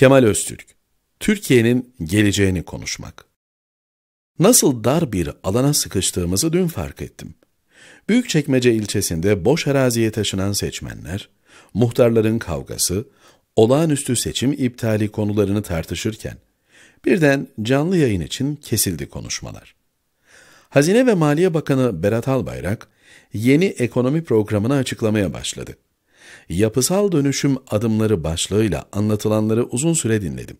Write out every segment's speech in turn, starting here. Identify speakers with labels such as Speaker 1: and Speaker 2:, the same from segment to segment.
Speaker 1: Kemal Öztürk, Türkiye'nin geleceğini konuşmak. Nasıl dar bir alana sıkıştığımızı dün fark ettim. Büyükçekmece ilçesinde boş araziye taşınan seçmenler, muhtarların kavgası, olağanüstü seçim iptali konularını tartışırken, birden canlı yayın için kesildi konuşmalar. Hazine ve Maliye Bakanı Berat Albayrak, yeni ekonomi programını açıklamaya başladı yapısal dönüşüm adımları başlığıyla anlatılanları uzun süre dinledim.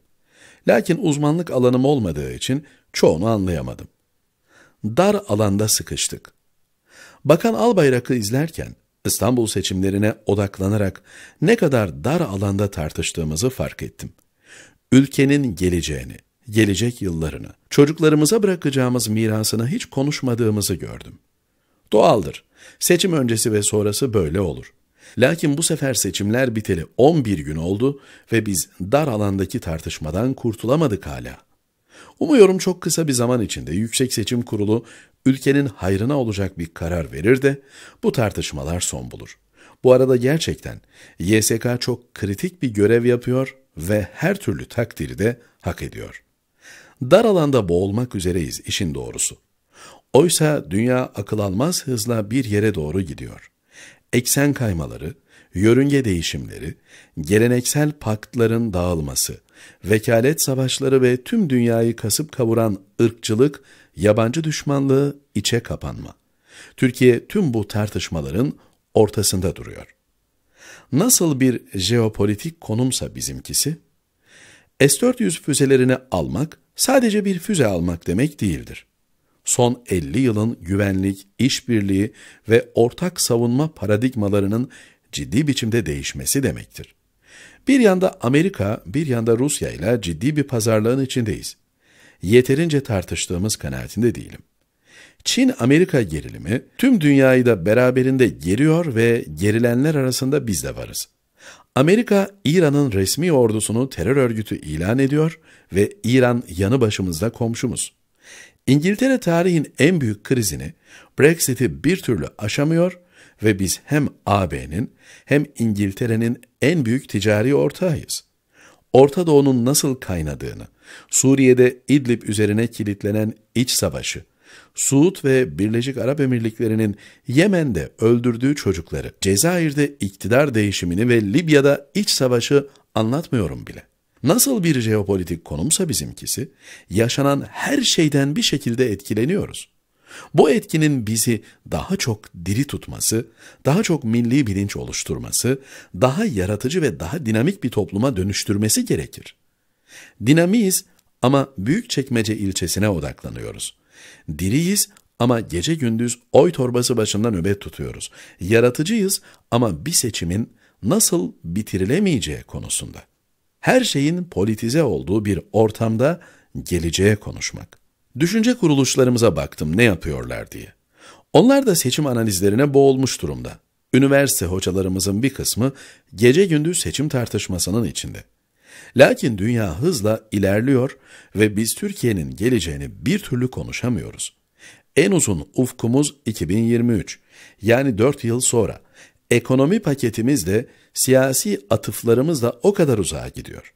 Speaker 1: Lakin uzmanlık alanım olmadığı için çoğunu anlayamadım. Dar alanda sıkıştık. Bakan Albayrak'ı izlerken İstanbul seçimlerine odaklanarak ne kadar dar alanda tartıştığımızı fark ettim. Ülkenin geleceğini, gelecek yıllarını, çocuklarımıza bırakacağımız mirasını hiç konuşmadığımızı gördüm. Doğaldır. Seçim öncesi ve sonrası böyle olur. Lakin bu sefer seçimler biteli 11 gün oldu ve biz dar alandaki tartışmadan kurtulamadık hala. Umuyorum çok kısa bir zaman içinde Yüksek Seçim Kurulu ülkenin hayrına olacak bir karar verir de bu tartışmalar son bulur. Bu arada gerçekten YSK çok kritik bir görev yapıyor ve her türlü takdiri de hak ediyor. Dar alanda boğulmak üzereyiz işin doğrusu. Oysa dünya akıl almaz hızla bir yere doğru gidiyor eksen kaymaları, yörünge değişimleri, geleneksel paktların dağılması, vekalet savaşları ve tüm dünyayı kasıp kavuran ırkçılık, yabancı düşmanlığı, içe kapanma. Türkiye tüm bu tartışmaların ortasında duruyor. Nasıl bir jeopolitik konumsa bizimkisi? S-400 füzelerini almak sadece bir füze almak demek değildir son 50 yılın güvenlik, işbirliği ve ortak savunma paradigmalarının ciddi biçimde değişmesi demektir. Bir yanda Amerika, bir yanda Rusya ile ciddi bir pazarlığın içindeyiz. Yeterince tartıştığımız kanaatinde değilim. Çin-Amerika gerilimi tüm dünyayı da beraberinde geriyor ve gerilenler arasında biz de varız. Amerika, İran'ın resmi ordusunu terör örgütü ilan ediyor ve İran yanı başımızda komşumuz. İngiltere tarihin en büyük krizini Brexit'i bir türlü aşamıyor ve biz hem AB'nin hem İngiltere'nin en büyük ticari ortağıyız. Orta Doğu'nun nasıl kaynadığını, Suriye'de İdlib üzerine kilitlenen iç savaşı, Suud ve Birleşik Arap Emirlikleri'nin Yemen'de öldürdüğü çocukları, Cezayir'de iktidar değişimini ve Libya'da iç savaşı anlatmıyorum bile. Nasıl bir jeopolitik konumsa bizimkisi, yaşanan her şeyden bir şekilde etkileniyoruz. Bu etkinin bizi daha çok diri tutması, daha çok milli bilinç oluşturması, daha yaratıcı ve daha dinamik bir topluma dönüştürmesi gerekir. Dinamiyiz ama büyük çekmece ilçesine odaklanıyoruz. Diriyiz ama gece gündüz oy torbası başında nöbet tutuyoruz. Yaratıcıyız ama bir seçimin nasıl bitirilemeyeceği konusunda her şeyin politize olduğu bir ortamda geleceğe konuşmak. Düşünce kuruluşlarımıza baktım ne yapıyorlar diye. Onlar da seçim analizlerine boğulmuş durumda. Üniversite hocalarımızın bir kısmı gece gündüz seçim tartışmasının içinde. Lakin dünya hızla ilerliyor ve biz Türkiye'nin geleceğini bir türlü konuşamıyoruz. En uzun ufkumuz 2023 yani 4 yıl sonra Ekonomi paketimiz de siyasi atıflarımız da o kadar uzağa gidiyor.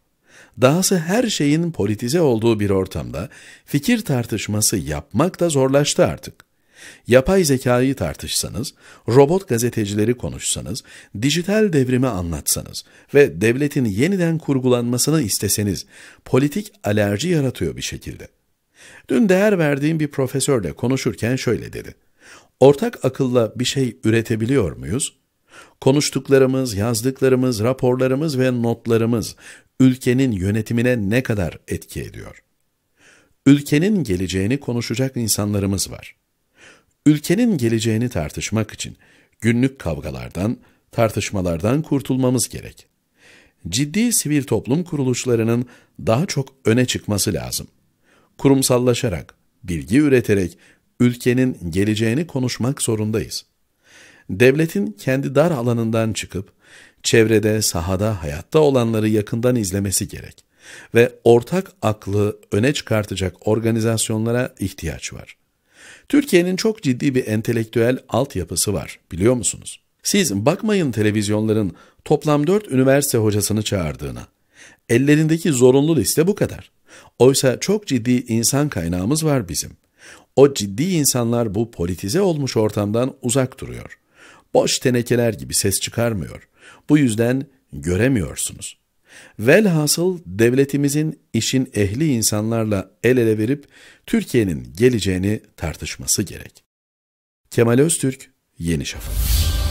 Speaker 1: Dahası her şeyin politize olduğu bir ortamda fikir tartışması yapmak da zorlaştı artık. Yapay zekayı tartışsanız, robot gazetecileri konuşsanız, dijital devrimi anlatsanız ve devletin yeniden kurgulanmasını isteseniz politik alerji yaratıyor bir şekilde. Dün değer verdiğim bir profesörle konuşurken şöyle dedi. Ortak akılla bir şey üretebiliyor muyuz? Konuştuklarımız, yazdıklarımız, raporlarımız ve notlarımız ülkenin yönetimine ne kadar etki ediyor? Ülkenin geleceğini konuşacak insanlarımız var. Ülkenin geleceğini tartışmak için günlük kavgalardan, tartışmalardan kurtulmamız gerek. Ciddi sivil toplum kuruluşlarının daha çok öne çıkması lazım. Kurumsallaşarak, bilgi üreterek ülkenin geleceğini konuşmak zorundayız.'' devletin kendi dar alanından çıkıp çevrede, sahada, hayatta olanları yakından izlemesi gerek ve ortak aklı öne çıkartacak organizasyonlara ihtiyaç var. Türkiye'nin çok ciddi bir entelektüel altyapısı var biliyor musunuz? Siz bakmayın televizyonların toplam 4 üniversite hocasını çağırdığına. Ellerindeki zorunlu liste bu kadar. Oysa çok ciddi insan kaynağımız var bizim. O ciddi insanlar bu politize olmuş ortamdan uzak duruyor boş tenekeler gibi ses çıkarmıyor. Bu yüzden göremiyorsunuz. Velhasıl devletimizin işin ehli insanlarla el ele verip Türkiye'nin geleceğini tartışması gerek. Kemal Öztürk, Yeni Şafak.